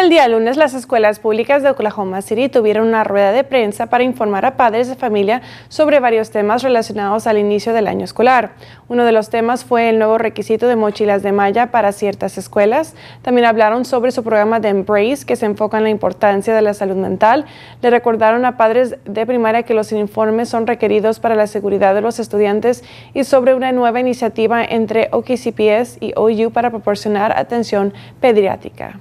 El día lunes las escuelas públicas de Oklahoma City tuvieron una rueda de prensa para informar a padres de familia sobre varios temas relacionados al inicio del año escolar. Uno de los temas fue el nuevo requisito de mochilas de malla para ciertas escuelas. También hablaron sobre su programa de Embrace que se enfoca en la importancia de la salud mental. Le recordaron a padres de primaria que los informes son requeridos para la seguridad de los estudiantes y sobre una nueva iniciativa entre OKCPS y OU para proporcionar atención pediátrica.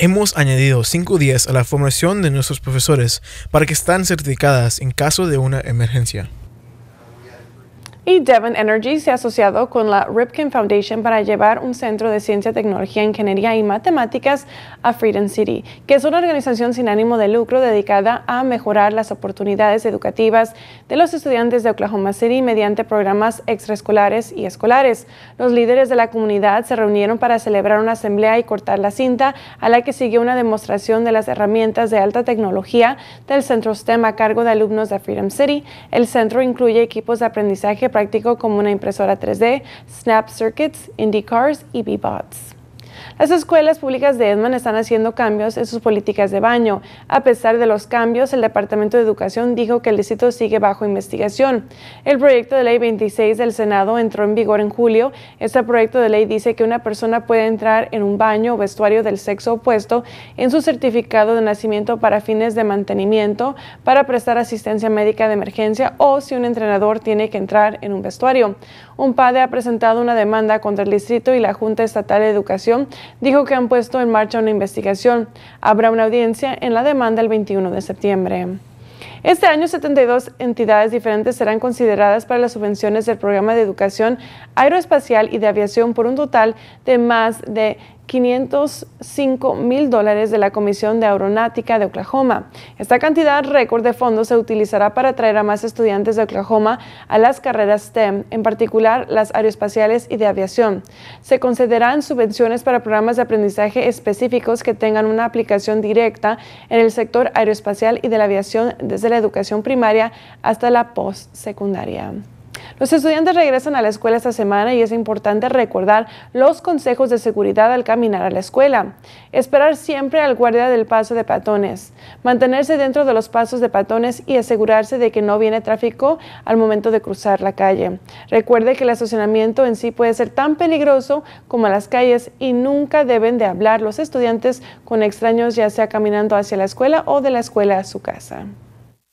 Hemos añadido 5 días a la formación de nuestros profesores para que estén certificadas en caso de una emergencia. Y Devon Energy se ha asociado con la Ripken Foundation para llevar un centro de ciencia, tecnología, ingeniería y matemáticas a Freedom City, que es una organización sin ánimo de lucro dedicada a mejorar las oportunidades educativas de los estudiantes de Oklahoma City mediante programas extraescolares y escolares. Los líderes de la comunidad se reunieron para celebrar una asamblea y cortar la cinta, a la que siguió una demostración de las herramientas de alta tecnología del centro STEM a cargo de alumnos de Freedom City. El centro incluye equipos de aprendizaje práctico como una impresora 3D, Snap Circuits, IndyCars y B-Bots. Las escuelas públicas de Edmond están haciendo cambios en sus políticas de baño. A pesar de los cambios, el Departamento de Educación dijo que el distrito sigue bajo investigación. El proyecto de ley 26 del Senado entró en vigor en julio. Este proyecto de ley dice que una persona puede entrar en un baño o vestuario del sexo opuesto en su certificado de nacimiento para fines de mantenimiento, para prestar asistencia médica de emergencia o si un entrenador tiene que entrar en un vestuario. Un padre ha presentado una demanda contra el distrito y la Junta Estatal de Educación dijo que han puesto en marcha una investigación. Habrá una audiencia en la demanda el 21 de septiembre. Este año, 72 entidades diferentes serán consideradas para las subvenciones del programa de educación aeroespacial y de aviación por un total de más de 505 mil dólares de la Comisión de Aeronáutica de Oklahoma. Esta cantidad récord de fondos se utilizará para atraer a más estudiantes de Oklahoma a las carreras STEM, en particular las aeroespaciales y de aviación. Se concederán subvenciones para programas de aprendizaje específicos que tengan una aplicación directa en el sector aeroespacial y de la aviación desde la educación primaria hasta la postsecundaria. Los estudiantes regresan a la escuela esta semana y es importante recordar los consejos de seguridad al caminar a la escuela. Esperar siempre al guardia del paso de patones. Mantenerse dentro de los pasos de patones y asegurarse de que no viene tráfico al momento de cruzar la calle. Recuerde que el estacionamiento en sí puede ser tan peligroso como las calles y nunca deben de hablar los estudiantes con extraños ya sea caminando hacia la escuela o de la escuela a su casa.